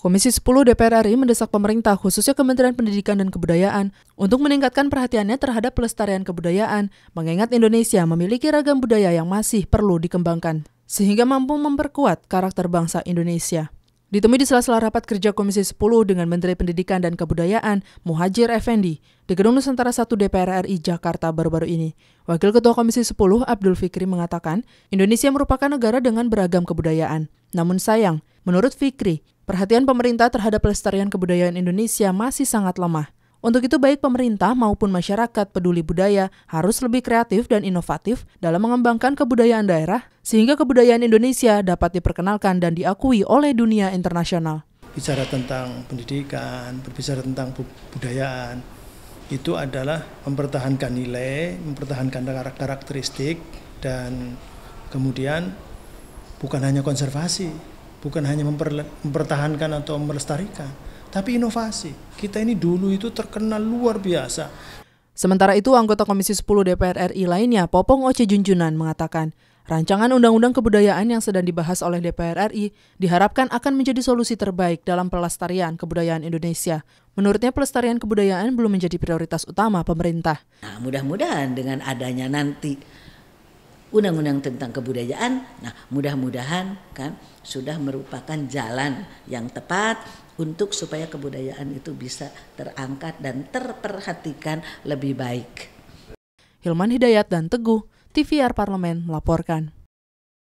Komisi 10 DPR RI mendesak pemerintah, khususnya Kementerian Pendidikan dan Kebudayaan, untuk meningkatkan perhatiannya terhadap pelestarian kebudayaan, mengingat Indonesia memiliki ragam budaya yang masih perlu dikembangkan, sehingga mampu memperkuat karakter bangsa Indonesia. Ditemui di sela-sela rapat kerja Komisi 10 dengan Menteri Pendidikan dan Kebudayaan Muhajir Effendi di Gedung Nusantara 1 DPR RI Jakarta baru-baru ini. Wakil Ketua Komisi 10 Abdul Fikri mengatakan, Indonesia merupakan negara dengan beragam kebudayaan. Namun sayang, menurut Fikri, Perhatian pemerintah terhadap pelestarian kebudayaan Indonesia masih sangat lemah. Untuk itu baik pemerintah maupun masyarakat peduli budaya harus lebih kreatif dan inovatif dalam mengembangkan kebudayaan daerah sehingga kebudayaan Indonesia dapat diperkenalkan dan diakui oleh dunia internasional. Bicara tentang pendidikan, berbicara tentang budayaan, itu adalah mempertahankan nilai, mempertahankan karakteristik, dan kemudian bukan hanya konservasi, bukan hanya mempertahankan atau melestarikan, tapi inovasi. Kita ini dulu itu terkenal luar biasa. Sementara itu, anggota Komisi 10 DPR RI lainnya, Popong Oce Junjunan, mengatakan, rancangan Undang-Undang Kebudayaan yang sedang dibahas oleh DPR RI diharapkan akan menjadi solusi terbaik dalam pelestarian kebudayaan Indonesia. Menurutnya, pelestarian kebudayaan belum menjadi prioritas utama pemerintah. Nah, mudah-mudahan dengan adanya nanti undang-undang tentang kebudayaan. Nah, mudah-mudahan kan sudah merupakan jalan yang tepat untuk supaya kebudayaan itu bisa terangkat dan terperhatikan lebih baik. Hilman Hidayat dan Teguh, TVR Parlemen melaporkan.